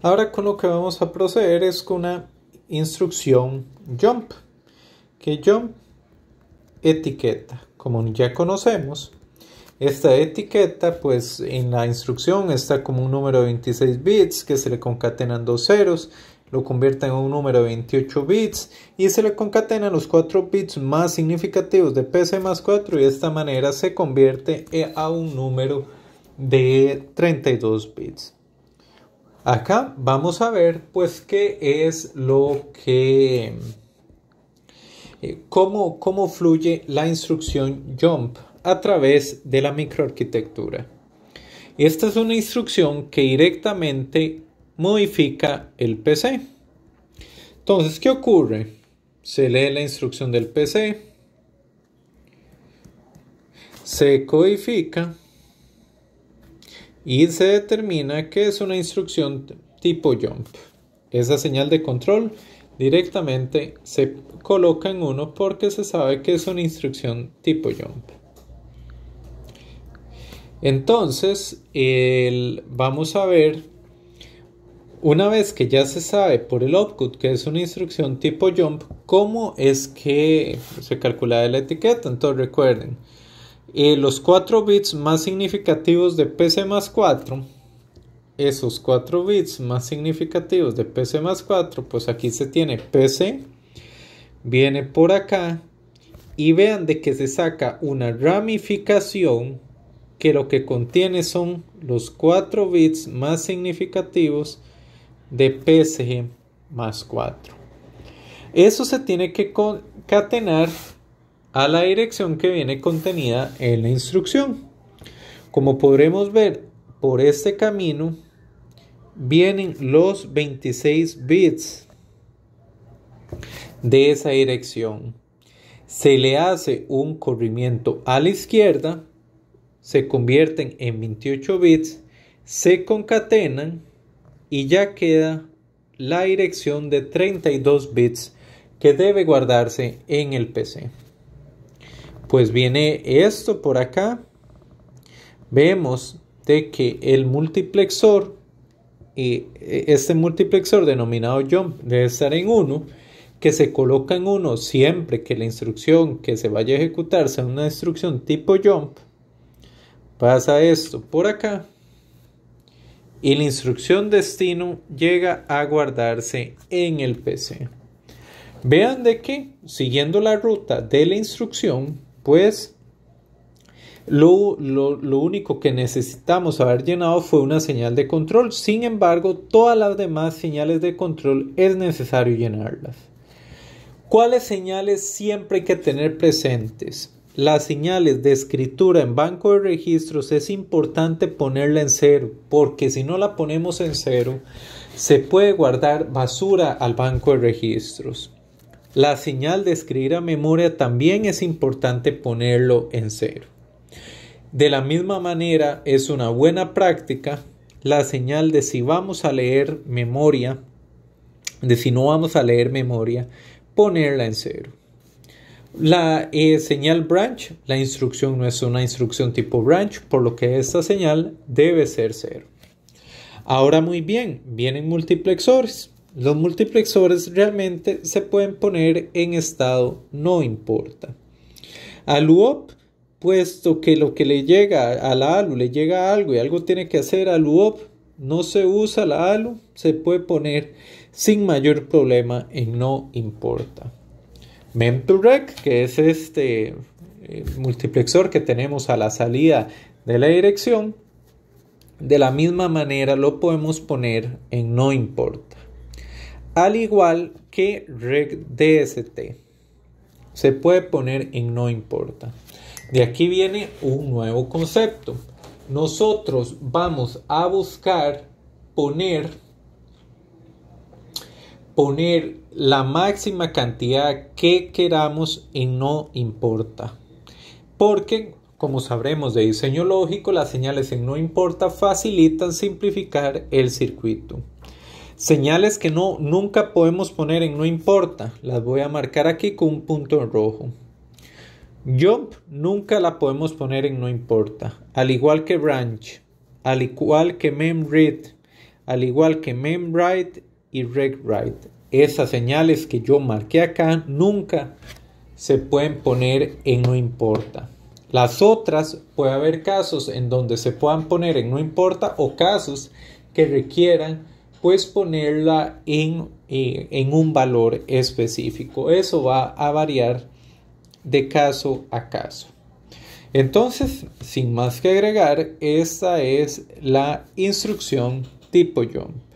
Ahora con lo que vamos a proceder es con una instrucción jump, que jump etiqueta, como ya conocemos. Esta etiqueta, pues en la instrucción está como un número de 26 bits que se le concatenan dos ceros, lo convierte en un número de 28 bits y se le concatenan los 4 bits más significativos de PC más 4 y de esta manera se convierte a un número de 32 bits. Acá vamos a ver pues qué es lo que, eh, cómo, cómo fluye la instrucción jump a través de la microarquitectura. Esta es una instrucción que directamente modifica el PC. Entonces, ¿qué ocurre? Se lee la instrucción del PC, se codifica y se determina que es una instrucción tipo jump. Esa señal de control directamente se coloca en 1 porque se sabe que es una instrucción tipo jump. Entonces, vamos a ver, una vez que ya se sabe por el output que es una instrucción tipo jump, cómo es que se calcula la etiqueta. Entonces, recuerden, los 4 bits más significativos de PC más 4, esos 4 bits más significativos de PC más 4, pues aquí se tiene PC, viene por acá y vean de que se saca una ramificación que lo que contiene son los 4 bits más significativos de PC más 4. Eso se tiene que concatenar a la dirección que viene contenida en la instrucción. Como podremos ver, por este camino vienen los 26 bits de esa dirección. Se le hace un corrimiento a la izquierda, se convierten en 28 bits, se concatenan y ya queda la dirección de 32 bits que debe guardarse en el PC pues viene esto por acá. Vemos de que el multiplexor, y e, este multiplexor denominado jump debe estar en 1, que se coloca en 1 siempre que la instrucción que se vaya a ejecutar sea una instrucción tipo jump. Pasa esto por acá y la instrucción destino llega a guardarse en el PC. Vean de que siguiendo la ruta de la instrucción pues lo, único que necesitamos haber llenado fue una señal de control. Sin embargo, todas las demás señales de control es necesario llenarlas. ¿Cuáles señales siempre hay que tener presentes? Las señales de escritura en banco de registros es importante ponerla en cero, porque si no la ponemos en cero, se puede guardar basura al banco de registros la señal de escribir a memoria también es importante ponerlo en cero. De la misma manera, es una buena práctica la señal de si vamos a leer memoria, de si no vamos a leer memoria, ponerla en cero. La eh, señal branch, la instrucción no es una instrucción tipo branch, por lo que esta señal debe ser cero. Ahora muy bien, vienen multiplexores. Los multiplexores realmente se pueden poner en estado no importa. Al UOP, puesto que lo que le llega a la ALU le llega algo y algo tiene que hacer al UOP, no se usa la ALU, se puede poner sin mayor problema en no importa. mem que es este eh, multiplexor que tenemos a la salida de la dirección, de la misma manera lo podemos poner en no importa al igual que regdst. Se puede poner en no importa. De aquí viene un nuevo concepto. Nosotros vamos a buscar poner poner la máxima cantidad que queramos en no importa. Porque, como sabremos de diseño lógico, las señales en no importa facilitan simplificar el circuito. Señales que no, nunca podemos poner en no importa, las voy a marcar aquí con un punto en rojo. Jump nunca la podemos poner en no importa, al igual que branch, al igual que memread, al igual que memwrite y regwrite. Esas señales que yo marqué acá nunca se pueden poner en no importa. Las otras puede haber casos en donde se puedan poner en no importa o casos que requieran pues ponerla eh, en, un valor específico. Eso va a variar de caso a caso. Entonces, sin más que agregar, esta es la instrucción tipo jump.